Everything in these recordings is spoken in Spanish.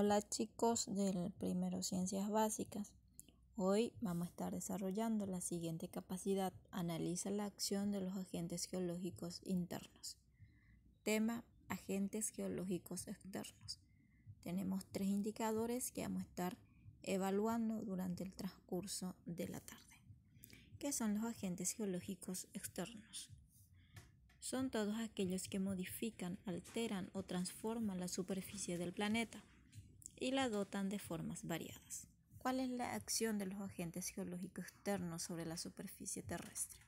Hola chicos del primero Ciencias Básicas. Hoy vamos a estar desarrollando la siguiente capacidad. Analiza la acción de los agentes geológicos internos. Tema agentes geológicos externos. Tenemos tres indicadores que vamos a estar evaluando durante el transcurso de la tarde. ¿Qué son los agentes geológicos externos? Son todos aquellos que modifican, alteran o transforman la superficie del planeta y la dotan de formas variadas. ¿Cuál es la acción de los agentes geológicos externos sobre la superficie terrestre?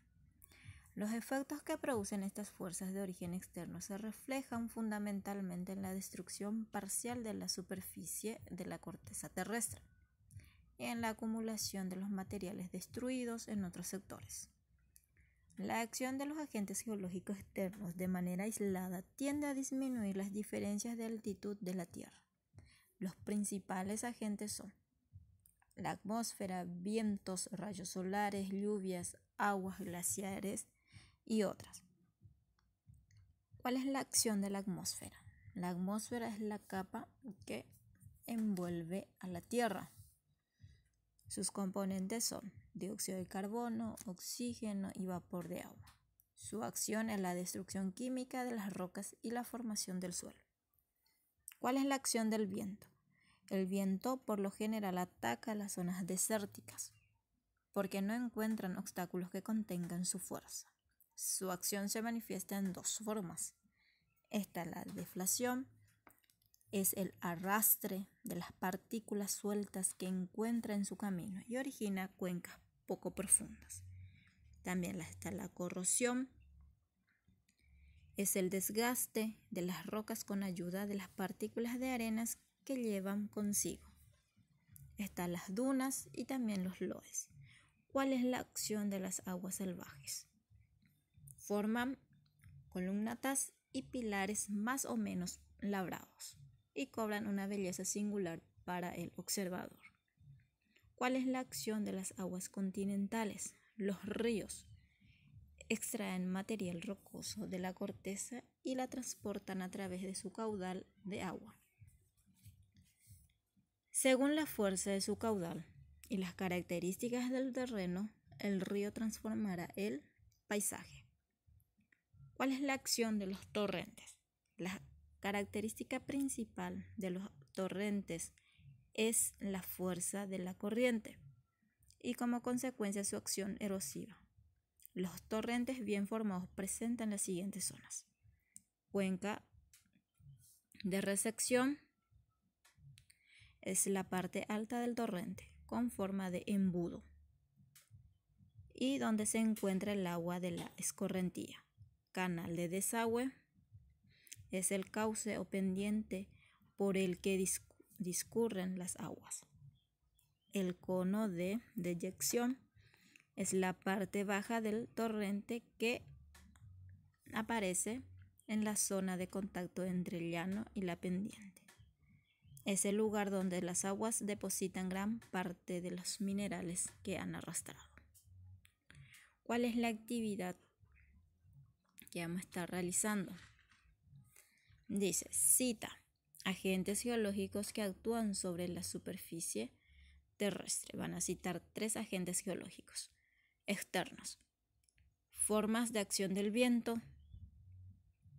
Los efectos que producen estas fuerzas de origen externo se reflejan fundamentalmente en la destrucción parcial de la superficie de la corteza terrestre y en la acumulación de los materiales destruidos en otros sectores. La acción de los agentes geológicos externos de manera aislada tiende a disminuir las diferencias de altitud de la Tierra los principales agentes son la atmósfera, vientos, rayos solares, lluvias, aguas glaciares y otras. ¿Cuál es la acción de la atmósfera? La atmósfera es la capa que envuelve a la Tierra. Sus componentes son dióxido de carbono, oxígeno y vapor de agua. Su acción es la destrucción química de las rocas y la formación del suelo. ¿Cuál es la acción del viento? El viento por lo general ataca las zonas desérticas porque no encuentran obstáculos que contengan su fuerza. Su acción se manifiesta en dos formas. Esta la deflación es el arrastre de las partículas sueltas que encuentra en su camino y origina cuencas poco profundas. También está la corrosión, es el desgaste de las rocas con ayuda de las partículas de arenas llevan consigo. Están las dunas y también los loes. ¿Cuál es la acción de las aguas salvajes? Forman columnatas y pilares más o menos labrados y cobran una belleza singular para el observador. ¿Cuál es la acción de las aguas continentales? Los ríos extraen material rocoso de la corteza y la transportan a través de su caudal de agua. Según la fuerza de su caudal y las características del terreno, el río transformará el paisaje. ¿Cuál es la acción de los torrentes? La característica principal de los torrentes es la fuerza de la corriente y como consecuencia su acción erosiva. Los torrentes bien formados presentan las siguientes zonas. Cuenca de resección, es la parte alta del torrente, con forma de embudo, y donde se encuentra el agua de la escorrentía. Canal de desagüe es el cauce o pendiente por el que discurren las aguas. El cono de deyección es la parte baja del torrente que aparece en la zona de contacto entre el llano y la pendiente. Es el lugar donde las aguas depositan gran parte de los minerales que han arrastrado. ¿Cuál es la actividad que vamos a estar realizando? Dice, cita, agentes geológicos que actúan sobre la superficie terrestre. Van a citar tres agentes geológicos externos. Formas de acción del viento,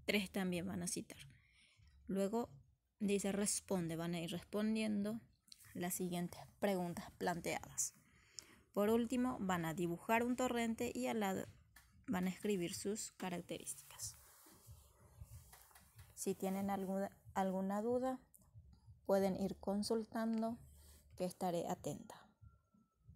tres también van a citar. Luego, Dice, responde, van a ir respondiendo las siguientes preguntas planteadas. Por último, van a dibujar un torrente y al lado van a escribir sus características. Si tienen alguna, alguna duda, pueden ir consultando que estaré atenta.